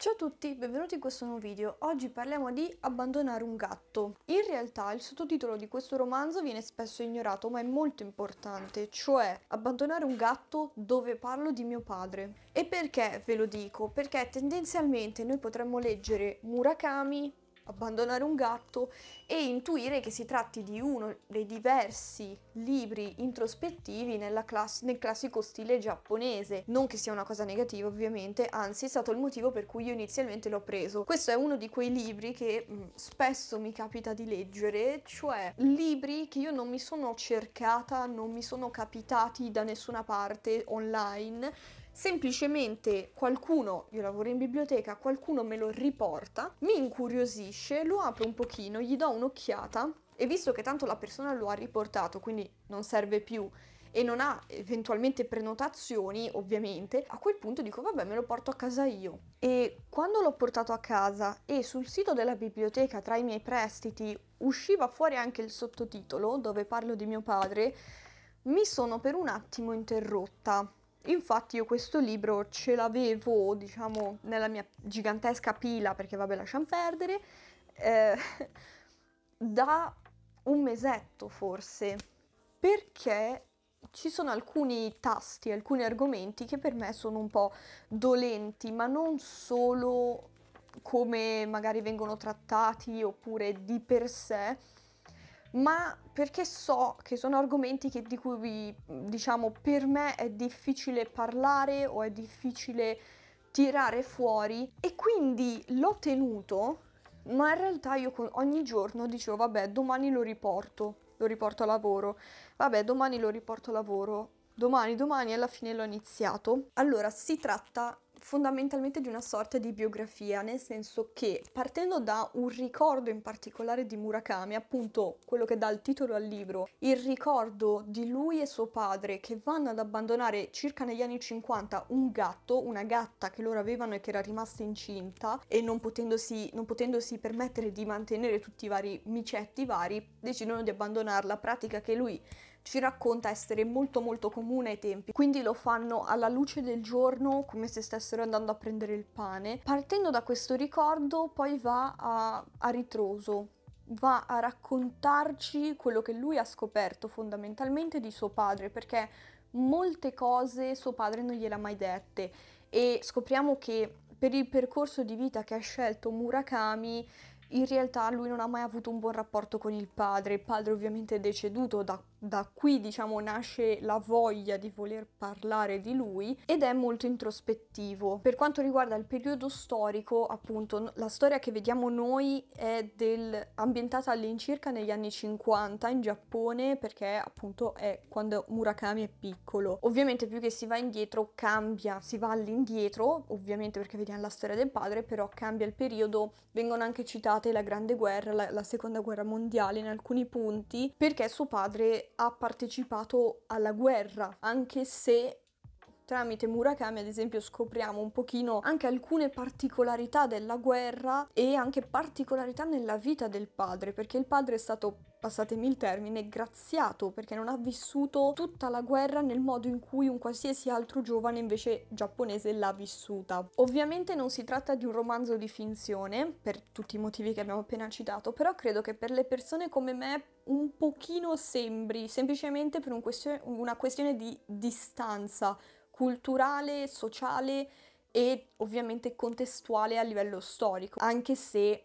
Ciao a tutti, benvenuti in questo nuovo video. Oggi parliamo di Abbandonare un gatto. In realtà il sottotitolo di questo romanzo viene spesso ignorato, ma è molto importante, cioè Abbandonare un gatto dove parlo di mio padre. E perché ve lo dico? Perché tendenzialmente noi potremmo leggere Murakami, abbandonare un gatto e intuire che si tratti di uno dei diversi libri introspettivi class- nel classico stile giapponese. Non che sia una cosa negativa ovviamente, anzi è stato il motivo per cui io inizialmente l'ho preso. Questo è uno di quei libri che mh, mm, spesso mi capita di leggere, cioè libri che io non mi sono cercata, non mi sono capitati da nessuna parte online semplicemente qualcuno, io lavoro in biblioteca, qualcuno me lo riporta, mi incuriosisce, lo apro un pochino, gli do un'occhiata e visto che tanto la persona lo ha riportato, quindi non serve più e non ha eventualmente prenotazioni, ovviamente, a quel punto dico vabbè me lo porto a casa io. E quando l'ho portato a casa e sul sito della biblioteca tra i miei prestiti usciva fuori anche il sottotitolo dove parlo di mio padre, mi sono per un attimo interrotta Infatti io questo libro ce l'avevo, diciamo, nella mia gigantesca pila, perché vabbè lasciamo perdere, eh, da un mesetto forse, perché ci sono alcuni tasti, alcuni argomenti che per me sono un po' dolenti, ma non solo come magari vengono trattati oppure di per sé, ma perché so che sono argomenti che, di cui vi, diciamo per me è difficile parlare o è difficile tirare fuori e quindi l'ho tenuto, ma in realtà io ogni giorno dicevo vabbè domani lo riporto, lo riporto a lavoro, vabbè domani lo riporto a lavoro, domani, domani alla fine l'ho iniziato. Allora si tratta fondamentalmente di una sorta di biografia, nel senso che partendo da un ricordo in particolare di Murakami, appunto quello che dà il titolo al libro, il ricordo di lui e suo padre che vanno ad abbandonare circa negli anni 50 un gatto, una gatta che loro avevano e che era rimasta incinta e non potendosi, non potendosi permettere di mantenere tutti i vari micetti vari, decidono di abbandonarla, pratica che lui ci racconta essere molto molto comune ai tempi, quindi lo fanno alla luce del giorno come se stessero andando a prendere il pane. Partendo da questo ricordo poi va a, a ritroso, va a raccontarci quello che lui ha scoperto fondamentalmente di suo padre, perché molte cose suo padre non gliel'ha mai dette e scopriamo che per il percorso di vita che ha scelto Murakami in realtà lui non ha mai avuto un buon rapporto con il padre, il padre ovviamente è deceduto da da qui diciamo nasce la voglia di voler parlare di lui ed è molto introspettivo. Per quanto riguarda il periodo storico, appunto, la storia che vediamo noi è del, ambientata all'incirca negli anni 50 in Giappone perché appunto è quando Murakami è piccolo. Ovviamente più che si va indietro cambia, si va all'indietro, ovviamente perché vediamo la storia del padre, però cambia il periodo, vengono anche citate la Grande Guerra, la, la Seconda Guerra Mondiale in alcuni punti perché suo padre ha partecipato alla guerra, anche se Tramite Murakami, ad esempio, scopriamo un pochino anche alcune particolarità della guerra e anche particolarità nella vita del padre, perché il padre è stato passatemi il termine, graziato perché non ha vissuto tutta la guerra nel modo in cui un qualsiasi altro giovane invece giapponese l'ha vissuta. Ovviamente non si tratta di un romanzo di finzione, per tutti i motivi che abbiamo appena citato, però credo che per le persone come me un pochino sembri, semplicemente per un question- una questione di distanza culturale, sociale e ovviamente contestuale a livello storico, anche se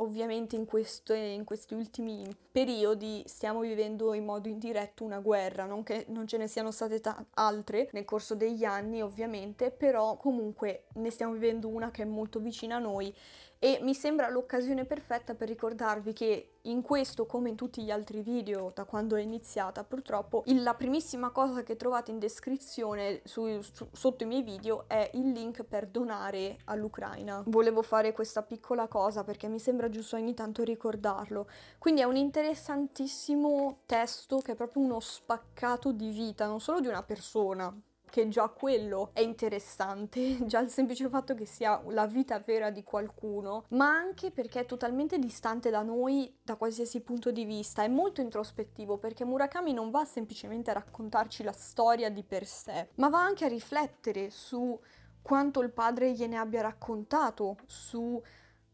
ovviamente in, questo, in questi ultimi periodi stiamo vivendo in modo indiretto una guerra, non che non ce ne siano state ta- altre nel corso degli anni ovviamente, però comunque ne stiamo vivendo una che è molto vicina a noi e mi sembra l'occasione perfetta per ricordarvi che in questo, come in tutti gli altri video da quando è iniziata, purtroppo la primissima cosa che trovate in descrizione su, su, sotto i miei video è il link per donare all'Ucraina. Volevo fare questa piccola cosa perché mi sembra giusto ogni tanto ricordarlo. Quindi è un interessantissimo testo che è proprio uno spaccato di vita, non solo di una persona, che già quello è interessante, già il semplice fatto che sia la vita vera di qualcuno, ma anche perché è totalmente distante da noi da qualsiasi punto di vista, è molto introspettivo perché Murakami non va semplicemente a raccontarci la storia di per sé, ma va anche a riflettere su quanto il padre gliene abbia raccontato, su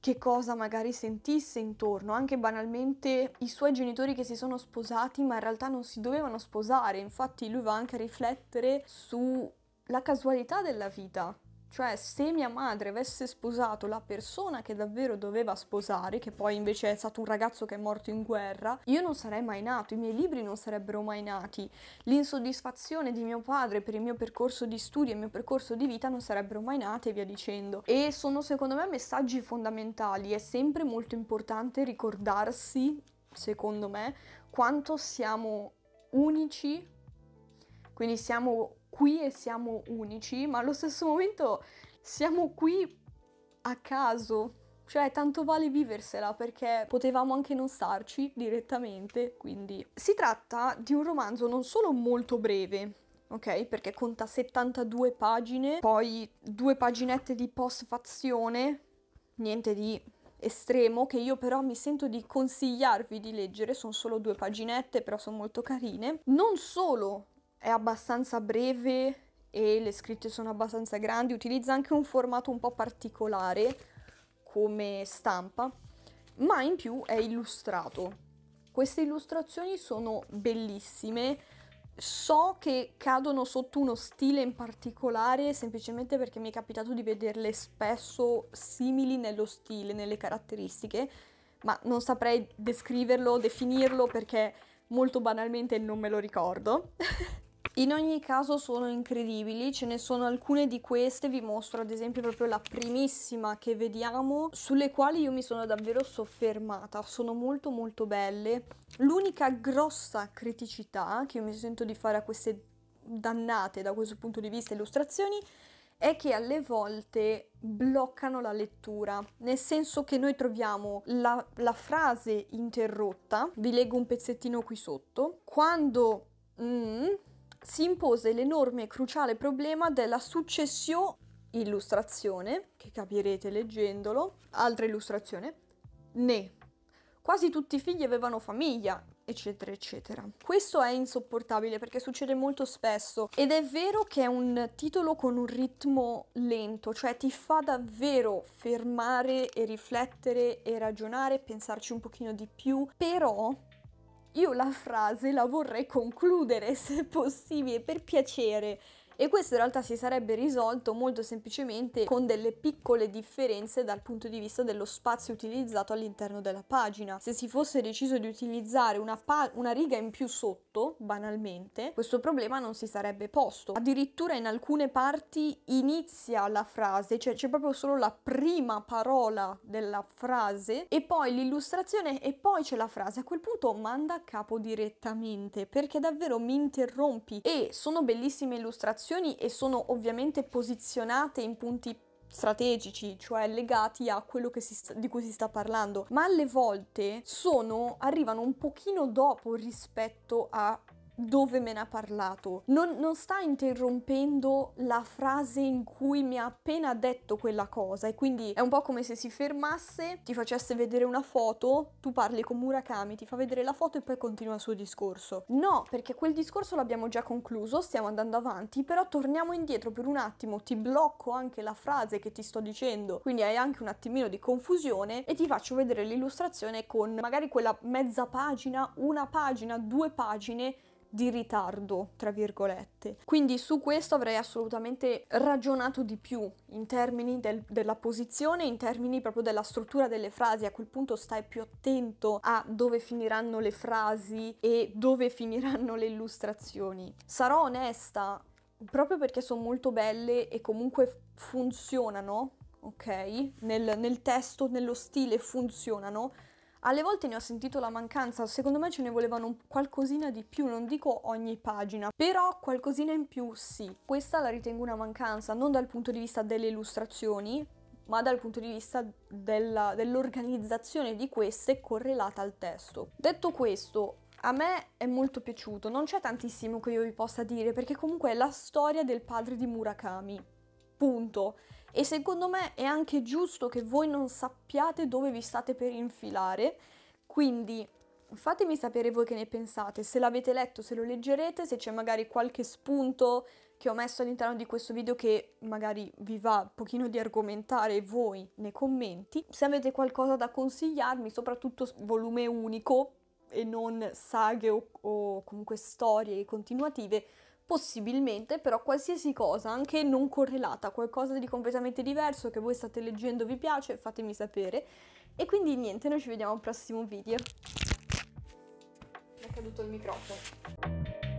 che cosa magari sentisse intorno, anche banalmente i suoi genitori che si sono sposati ma in realtà non si dovevano sposare, infatti lui va anche a riflettere sulla casualità della vita, cioè, se mia madre avesse sposato la persona che davvero doveva sposare, che poi invece è stato un ragazzo che è morto in guerra, io non sarei mai nato, i miei libri non sarebbero mai nati, l'insoddisfazione di mio padre per il mio percorso di studio e il mio percorso di vita non sarebbero mai nate e via dicendo. E sono secondo me messaggi fondamentali, è sempre molto importante ricordarsi, secondo me, quanto siamo unici, quindi siamo qui e siamo unici, ma allo stesso momento siamo qui a caso. Cioè, tanto vale viversela perché potevamo anche non starci direttamente, quindi... Si tratta di un romanzo non solo molto breve, ok? Perché conta 72 pagine, poi due paginette di post-fazione, niente di estremo che io però mi sento di consigliarvi di leggere, sono solo due paginette però sono molto carine. Non solo è abbastanza breve e le scritte sono abbastanza grandi, utilizza anche un formato un po' particolare come stampa, ma in più è illustrato. Queste illustrazioni sono bellissime, so che cadono sotto uno stile in particolare semplicemente perché mi è capitato di vederle spesso simili nello stile, nelle caratteristiche, ma non saprei descriverlo, definirlo perché molto banalmente non me lo ricordo. In ogni caso sono incredibili, ce ne sono alcune di queste, vi mostro ad esempio proprio la primissima che vediamo, sulle quali io mi sono davvero soffermata, sono molto molto belle. L'unica grossa criticità che io mi sento di fare a queste dannate da questo punto di vista illustrazioni è che alle volte bloccano la lettura, nel senso che noi troviamo la, la frase interrotta, vi leggo un pezzettino qui sotto, quando... Mm, si impose l'enorme e cruciale problema della successione illustrazione, che capirete leggendolo, altra illustrazione, né. Quasi tutti i figli avevano famiglia, eccetera, eccetera. Questo è insopportabile perché succede molto spesso ed è vero che è un titolo con un ritmo lento, cioè ti fa davvero fermare e riflettere e ragionare, pensarci un pochino di più, però io la frase la vorrei concludere se possibile, per piacere. E questo in realtà si sarebbe risolto molto semplicemente con delle piccole differenze dal punto di vista dello spazio utilizzato all'interno della pagina. Se si fosse deciso di utilizzare una, pa- una riga in più sotto, banalmente, questo problema non si sarebbe posto. Addirittura in alcune parti inizia la frase, cioè c'è proprio solo la prima parola della frase e poi l'illustrazione e poi c'è la frase. A quel punto manda a capo direttamente perché davvero mi interrompi e sono bellissime illustrazioni relazioni e sono ovviamente posizionate in punti strategici, cioè legati a quello sta, di cui si sta parlando, ma alle volte sono, arrivano un pochino dopo rispetto a dove me ne ha parlato. Non, non, sta interrompendo la frase in cui mi ha appena detto quella cosa e quindi è un po' come se si fermasse, ti facesse vedere una foto, tu parli con Murakami, ti fa vedere la foto e poi continua il suo discorso. No, perché quel discorso l'abbiamo già concluso, stiamo andando avanti, però torniamo indietro per un attimo, ti blocco anche la frase che ti sto dicendo, quindi hai anche un attimino di confusione e ti faccio vedere l'illustrazione con magari quella mezza pagina, una pagina, due pagine di ritardo, tra virgolette. Quindi su questo avrei assolutamente ragionato di più in termini del, della posizione, in termini proprio della struttura delle frasi. A quel punto stai più attento a dove finiranno le frasi e dove finiranno le illustrazioni. Sarò onesta, proprio perché sono molto belle e comunque funzionano, ok? Nel, nel testo, nello stile funzionano alle volte ne ho sentito la mancanza, secondo me ce ne volevano qualcosina di più, non dico ogni pagina, però qualcosina in più sì. Questa la ritengo una mancanza, non dal punto di vista delle illustrazioni, ma dal punto di vista dell'organizzazione dell di queste correlata al testo. Detto questo, a me è molto piaciuto, non c'è tantissimo che io vi possa dire perché comunque è la storia del padre di Murakami. Punto e secondo me è anche giusto che voi non sappiate dove vi state per infilare, quindi fatemi sapere voi che ne pensate, se l'avete letto, se lo leggerete, se c'è magari qualche spunto che ho messo all'interno di questo video che magari vi va un pochino di argomentare voi nei commenti, se avete qualcosa da consigliarmi, soprattutto volume unico e non saghe o, o comunque storie continuative, possibilmente però qualsiasi cosa, anche non correlata, qualcosa di completamente diverso che voi state leggendo vi piace, fatemi sapere. E quindi niente, noi ci vediamo al prossimo video. Mi è caduto il microfono.